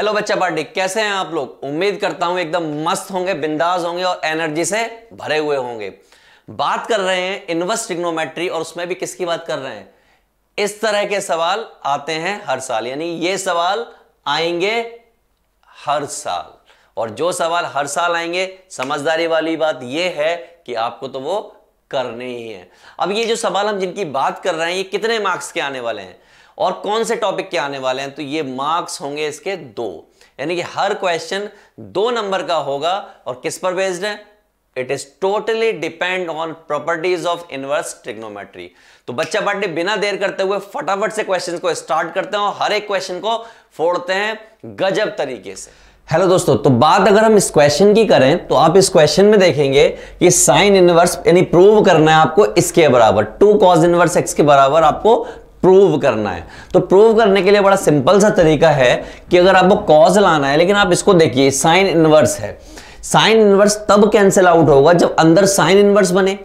Hello बच्चा party कैसे हैं आप लोग उम्मीद करता हूं एकदम मस्त होंगे बिंदास होंगे और एनर्जी से भरे हुए होंगे बात कर रहे हैं इन्वर्स टिग्नोमेट्री और उसमें भी किसकी बात कर रहे हैं इस तरह के सवाल आते हैं हर साल यानी ये सवाल आएंगे हर साल और जो सवाल हर साल आएंगे समझदारी वाली बात यह है कि आपको तो वो करने ही है अब ये जो सवाल हम जिनकी बात कर रहे हैं ये कितने मार्क्स के आने वाले हैं और कौन से टॉपिक के आने वाले हैं तो ये मार्क्स होंगे इसके दो यानी कि हर क्वेश्चन दो नंबर का होगा और किस पर बेस्ड है it is totally depend on properties of inverse trigonometry तो बच्चा बर्थडे बिना देर करते हुए फटाफट से क्वेश्चन को स्टार्ट करते हैं और हर एक क्वेश्चन को फोड़ते हैं गजब तरीके से हेलो दोस्तों तो बात अगर हम इस क्वेश्चन की करें तो आप इस क्वेश्चन में देखेंगे कि साइन इनवर्स यानी प्रूव करना है आपको इसके बराबर टू कॉज इनवर्स एक्स के बराबर आपको प्रूव करना है तो प्रूव करने के लिए बड़ा सिंपल सा तरीका है कि अगर आपको कॉज लाना है लेकिन आप इसको देखिए साइन इनवर्स है साइन इनवर्स तब कैंसिल आउट होगा जब अंदर साइन इनवर्स बने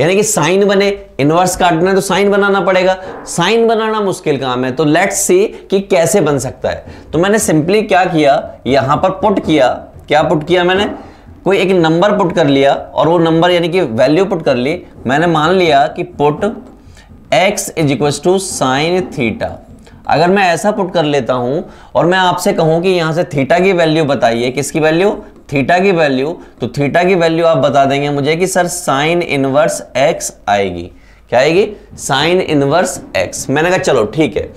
यानी कि साइन बने इनवर्स काटना है तो साइन बनाना पड़ेगा साइन बनाना मुश्किल काम है तो लेट्स सी कि कैसे बन सकता है तो मैंने सिंपली क्या किया यहां पर पुट किया क्या पुट किया मैंने कोई एक नंबर पुट कर लिया और वो नंबर यानी कि वैल्यू पुट कर ली मैंने मान लिया कि put x is equal to sine theta अगर मैं ऐसा पुट कर लेता हूं और मैं आपसे कहूं कि यहां से थीटा की वैल्यू बताइए किसकी वैल्यू थीटा की वैल्यू तो थीटा की वैल्यू आप बता देंगे मुझे कि सर साइन इनवर्स एक्स आएगी क्या आएगी साइन इनवर्स एक्स मैंने कहा चलो ठीक है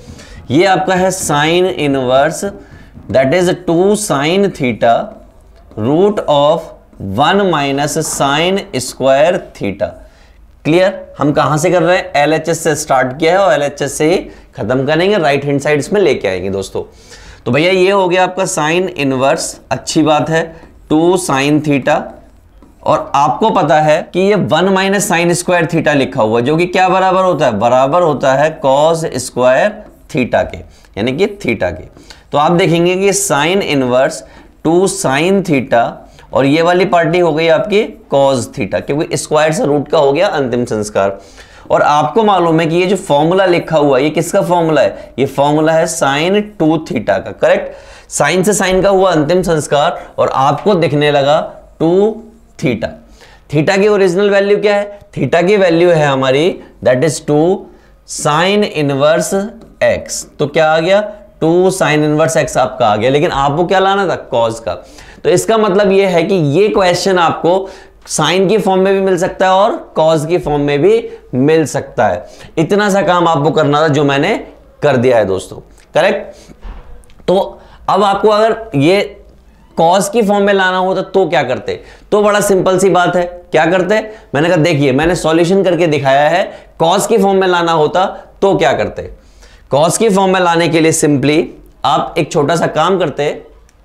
ये आपका है sine inverse that is two sine theta root of one minus sine square theta clear हम कहां से कर रहे हैं एलएचएस से स्टार्ट किया है और एलएचएस से ही खत्म करेंगे राइट हैंड साइड इसमें लेके आएंगे दोस्तों तो भैया ये हो गया आपका साइन इनवर्स अच्छी बात है टू साइन थीटा और आपको पता है कि ये one minus sine square theta लिखा हुआ जो कि क्या बराबर होता है बराबर होता है कॉस स्क्वायर थीटा के यानी कि थीटा के तो आप देखेंगे कि sine inverse two sine theta और ये वाली पार्टी हो गई आपकी कॉज थीटा क्योंकि स्क्वायर से रूट का हो गया अंतिम संस्कार और आपको मालूम है कि ये जो फॉर्मूला लिखा हुआ है ये किसका फॉर्मूला है ये फॉर्मूला है साइन टू थीटा का करेक्ट साइन से साइन का हुआ अंतिम संस्कार और आपको दिखने लगा टू थीटा थीटा की ओरिजिनल वैल्यू क्या है थीटा की वैल्यू है हमारी that is two sine inverse x तो क्या आ गया टू साइन इनवर्स एक्स आपका आ गया लेकिन आपको क्या लाना था कॉज का तो इसका मतलब यह है कि ये क्वेश्चन आपको साइन की फॉर्म में भी मिल सकता है और कॉज की फॉर्म में भी मिल सकता है इतना सा काम आपको करना था जो मैंने कर दिया है दोस्तों करेक्ट तो अब आपको अगर ये कॉज की फॉर्म में लाना होता तो क्या करते तो बड़ा सिंपल सी बात है क्या करते मैंने कहा देखिए मैंने सॉल्यूशन करके दिखाया है कॉज की फॉर्म में लाना होता तो क्या करते कॉज की फॉर्म में लाने के लिए सिंपली आप एक छोटा सा काम करते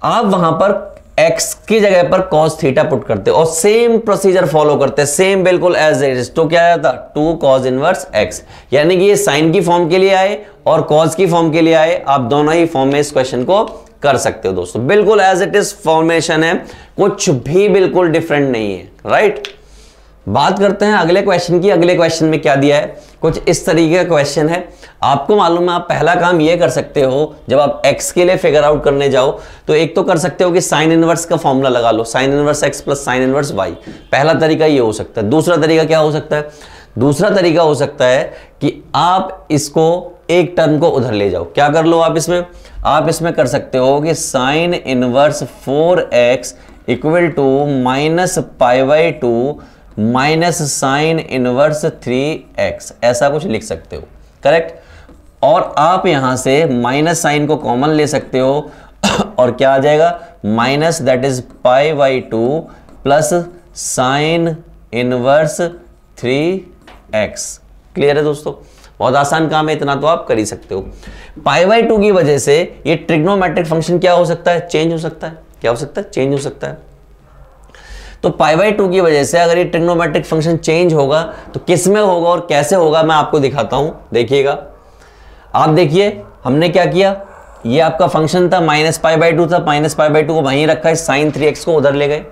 आप वहां पर एक्स की जगह पर कॉस थीटा पुट करते और सेम प्रोसीजर फॉलो करते सेम बिल्कुल एज इट इज तो क्या आया था टू कॉस इनवर्स एक्स यानी कि ये साइन की फॉर्म के लिए आए और कॉस की फॉर्म के लिए आए आप दोनों ही फॉर्म में इस क्वेश्चन को कर सकते हो दोस्तों बिल्कुल एज इट इज फॉर्मेशन है कुछ भी बिल्कुल डिफरेंट नहीं है राइट right? बात करते हैं अगले क्वेश्चन की अगले क्वेश्चन में क्या दिया है कुछ इस तरीके का क्वेश्चन है आपको मालूम है आप पहला काम ये कर सकते हो जब आप एक्स के लिए फिगर आउट करने जाओ तो एक तो कर सकते हो कि साइन इनवर्स का फॉर्मूला लगा लो sine inverse x plus sine inverse y पहला तरीका ये हो सकता है दूसरा तरीका क्या हो सकता है दूसरा तरीका हो सकता है कि आप इसको एक टर्म को उधर ले जाओ क्या कर लो आप इसमें आप इसमें कर सकते हो कि sine inverse four x equal to minus pi by two minus sine inverse three x ऐसा कुछ लिख सकते हो करेक्ट और आप यहां से माइनस साइन को कॉमन ले सकते हो और क्या आ जाएगा minus that is pi by two plus sine inverse three x clear है दोस्तों बहुत आसान काम है इतना तो आप कर ही सकते हो पाई बाई टू की वजह से ये ट्रिग्नोमेट्रिक फंक्शन क्या हो सकता है चेंज हो सकता है क्या हो सकता है चेंज हो सकता है तो पाई बाई टू की वजह से अगर ये ट्रिग्नोमेट्रिक फंक्शन चेंज होगा तो किस में होगा और कैसे होगा मैं आपको दिखाता हूं देखिएगा आप देखिए हमने क्या किया ये आपका फंक्शन था माइनस पाई बाई टू था माइनस पाई बाई टू को वहीं रखा है साइन थ्री एक्स को उधर ले गए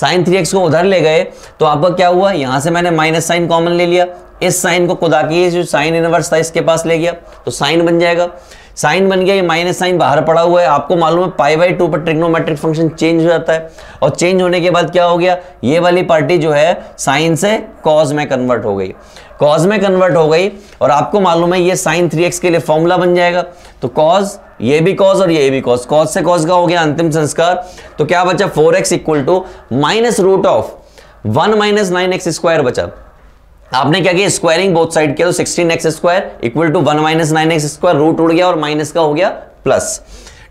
साइन थ्री एक्स को उधर ले गए तो आपका क्या हुआ यहां से मैंने माइनस साइन कॉमन ले लिया इस साइन को खुदा की जो साइन इनवर्स था इसके पास ले गया तो साइन बन जाएगा साइन बन गया ये माइनस साइन बाहर पड़ा हुआ है आपको मालूम है पाई बाई टू पर ट्रिग्नोमेट्रिक फंक्शन चेंज हो जाता है और चेंज होने के बाद क्या हो गया ये वाली पार्टी जो है साइन से कॉज में कन्वर्ट हो गई कॉज में कन्वर्ट हो गई और आपको मालूम है ये साइन थ्री के लिए फॉर्मूला बन जाएगा तो कॉज ये भी कॉज और ये भी कॉज कॉज से कॉज का हो गया अंतिम संस्कार तो क्या बचा four x equal to minus root of one minus nine x square बचा आपने क्या किया स्क्वायरिंग बोथ साइड किया तो sixteen x square equal to one minus nine x square root उड़ गया और माइनस का हो गया plus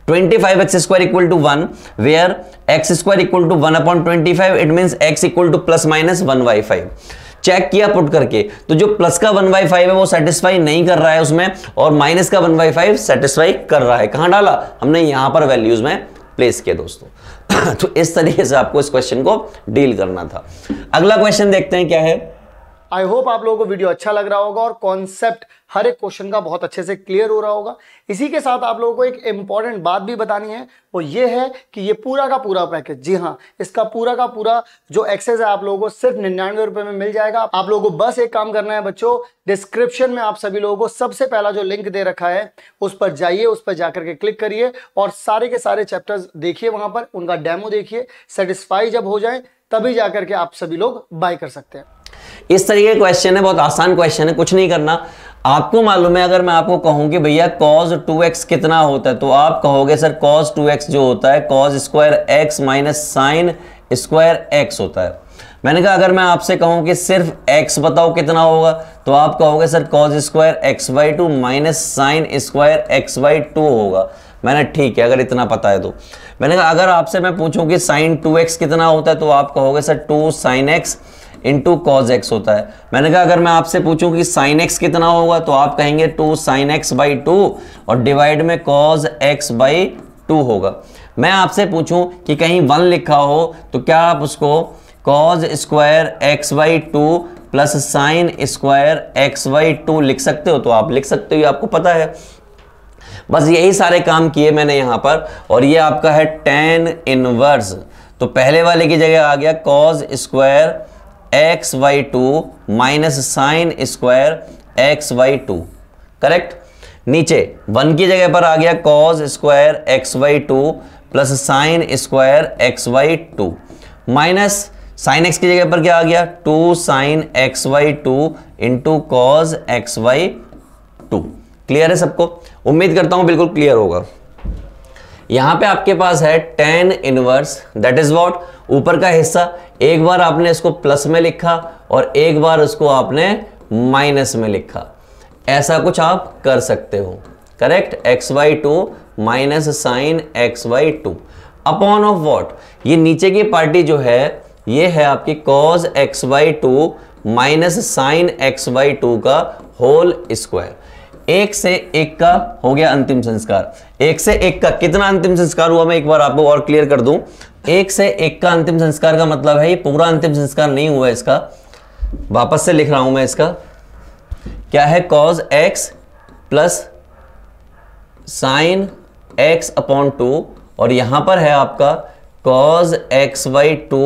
25x square equal to 1 where x square equal to 1 upon 25 it means x equal to plus minus 1 by 5 Check किया put करके तो जो plus का 1 by 5 है वो satisfy नहीं कर रहा है उसमें और minus का 1 by 5 satisfy कर रहा है कहाँ डाला हमने यहाँ पर values में place किया दोस्तों तो इस तरीके से आपको इस question को deal करना था अगला question देखते हैं क्या है आई होप आप लोगों को वीडियो अच्छा लग रहा होगा और कॉन्सेप्ट हर एक क्वेश्चन का बहुत अच्छे से क्लियर हो रहा होगा इसी के साथ आप लोगों को एक इंपॉर्टेंट बात भी बतानी है वो ये है कि ये पूरा का पूरा पैकेज जी हाँ इसका पूरा का पूरा जो एक्सेस है आप लोगों को सिर्फ निन्यानवे रुपए में मिल जाएगा आप लोगों को बस एक काम करना है बच्चों डिस्क्रिप्शन में आप सभी लोगों को सबसे पहला जो लिंक दे रखा है उस पर जाइए उस पर जाकर के क्लिक करिए और सारे के सारे चैप्टर्स देखिए वहाँ पर उनका डेमो देखिए सेटिस्फाई जब हो जाए तभी जाकर के आप सभी लोग बाय कर सकते हैं इस तरीके क्वेश्चन है बहुत आसान क्वेश्चन है कुछ नहीं करना आपको मालूम है अगर मैं आपको कहूं कि भैया कॉज टू एक्स कितना होता है तो आप कहोगे सर कॉज टू एक्स जो होता है cos square x minus sine square x होता है मैंने कहा अगर मैं आपसे कहूं कि सिर्फ x बताओ कितना होगा तो आप कहोगे sir cos square x by two minus sine square x by two होगा मैंने ठीक है अगर इतना पता है तो मैंने कहा अगर आपसे मैं पूछूं कि साइन टू एक्स कितना होता है तो आप कहोगे sir two sine x into cos x होता है मैंने कहा अगर मैं आपसे पूछूं कि साइन एक्स कितना होगा तो आप कहेंगे two sine x by two और डिवाइड में कॉज एक्स बाई टू होगा मैं आपसे पूछूं कि कहीं वन लिखा हो तो क्या आप उसको cos square x by two plus sine square x by two लिख सकते हो तो आप लिख सकते हो आपको पता है बस यही सारे काम किए मैंने यहां पर और ये आपका है टेन इनवर्स तो पहले वाले की जगह आ गया cos square x by two minus sine square x by two correct नीचे वन की जगह पर आ गया cos square x by two plus sine square x by two minus sine x की जगह पर क्या आ गया two sine x by two into cos x by two clear है सबको उम्मीद करता हूं बिल्कुल क्लियर होगा यहाँ पे आपके पास है tan inverse that is what ऊपर का हिस्सा एक बार आपने इसको प्लस में लिखा और एक बार उसको आपने माइनस में लिखा ऐसा कुछ आप कर सकते हो correct x by two minus sine x by two upon of what ये नीचे की पार्टी जो है ये है आपकी cos x by two minus sine x by two का होल स्क्वायर एक से एक का हो गया अंतिम संस्कार एक से एक का कितना अंतिम संस्कार हुआ मैं एक बार आपको और क्लियर कर दूं एक से एक का अंतिम संस्कार का मतलब है ये पूरा अंतिम संस्कार नहीं हुआ इसका वापस से लिख रहा हूं मैं इसका क्या है cos x plus sine x upon two और यहां पर है आपका कॉज एक्स वाई टू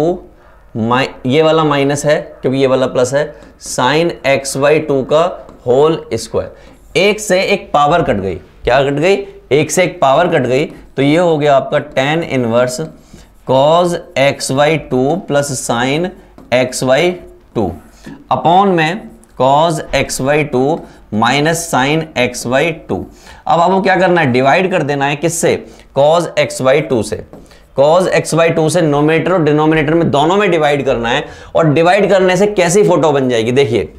माइ ये वाला माइनस है क्योंकि ये वाला प्लस है साइन एक्स वाई टू का होल स्क्वायर एक से एक पावर कट गई क्या कट गई एक से एक पावर कट गई तो ये हो गया आपका tan inverse cos x by two plus sine x by two upon में cos x by two minus sine x by two अब आपको क्या करना है डिवाइड कर देना है किससे कॉज एक्स वाई टू से कॉज एक्स वाई टू से नोमिनेटर और डिनोमिनेटर में दोनों में डिवाइड करना है और डिवाइड करने से कैसी फोटो बन जाएगी देखिए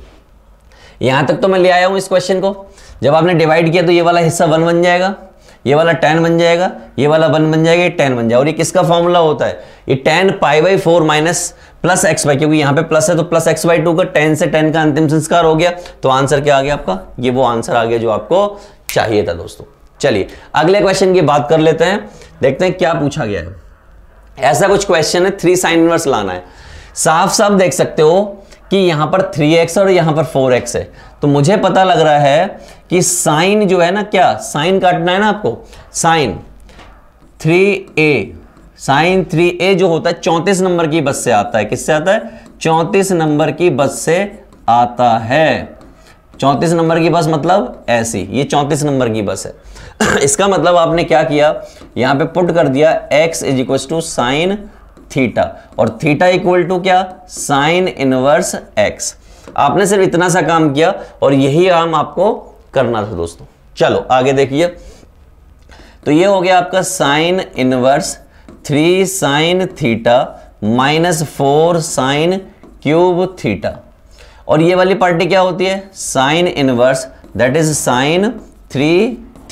यहाँ तक तो मैं ले आया हूँ इस क्वेश्चन को जब आपने डिवाइड किया तो ये वाला हिस्सा वन बन जाएगा ये वाला टेन बन जाएगा ये वाला वन बन जाएगा ये टेन बन जाएगा और ये किसका फॉर्मूला होता है ये tan pi by four minus plus x by क्योंकि यहां पे प्लस है तो प्लस एक्स बाई टू का टेन से टेन का अंतिम संस्कार हो गया तो आंसर क्या आ गया आपका ये वो आंसर आ गया जो आपको चाहिए था दोस्तों चलिए अगले क्वेश्चन की बात कर लेते हैं देखते हैं क्या पूछा गया है ऐसा कुछ क्वेश्चन है थ्री साइन इनवर्स लाना है साफ साफ देख सकते हो कि यहाँ पर 3x और यहाँ पर 4x है तो मुझे पता लग रहा है कि साइन जो है ना क्या साइन काटना है ना आपको साइन 3a साइन 3a जो होता है चौंतीस नंबर की बस से आता है किससे आता है चौंतीस नंबर की बस से आता है चौंतीस नंबर की बस मतलब ऐसी ये चौंतीस नंबर की बस है इसका मतलब आपने क्या किया यहाँ पे पुट कर दिया x is equal to sine theta और थीटा इक्वल टू क्या साइन इनवर्स एक्स आपने सिर्फ इतना सा काम किया और यही काम आपको करना था दोस्तों चलो आगे देखिए तो ये हो गया आपका sine inverse three sine theta minus four sine cube theta और ये वाली पार्टी क्या होती है sine inverse that is sine three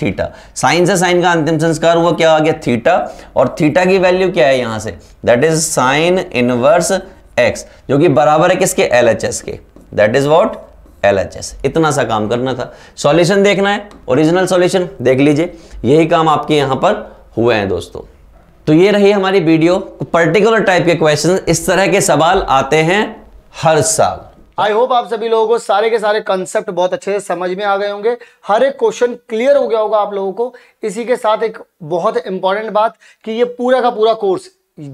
theta sine से साइन का अंतिम संस्कार हुआ क्या आ गया थीटा और थीटा की वैल्यू क्या है यहां से that is sine inverse x जो कि बराबर है किसके एल एच एस के that is what L H S इतना सा काम करना था सॉल्यूशन देखना है ओरिजिनल सॉल्यूशन देख लीजिए यही काम आपके यहां पर हुए हैं दोस्तों तो ये रही हमारी वीडियो पर्टिकुलर टाइप के क्वेश्चन इस तरह के सवाल आते हैं हर साल आई होप आप सभी लोगों को सारे के सारे कंसेप्ट बहुत अच्छे से समझ में आ गए होंगे हर एक क्वेश्चन क्लियर हो गया होगा आप लोगों को इसी के साथ एक बहुत इंपॉर्टेंट बात कि ये पूरा का पूरा कोर्स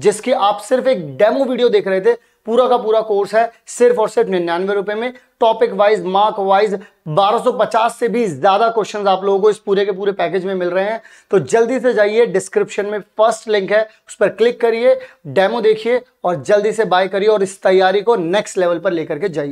जिसके आप सिर्फ एक डेमो वीडियो देख रहे थे पूरा का पूरा कोर्स है सिर्फ और सिर्फ निन्यानवे रुपए में टॉपिक वाइज मार्क वाइज 1250 से भी ज्यादा क्वेश्चंस आप लोगों को इस पूरे के पूरे पैकेज में मिल रहे हैं तो जल्दी से जाइए डिस्क्रिप्शन में फर्स्ट लिंक है उस पर क्लिक करिए डेमो देखिए और जल्दी से बाय करिए और इस तैयारी को नेक्स्ट लेवल पर लेकर के जाइए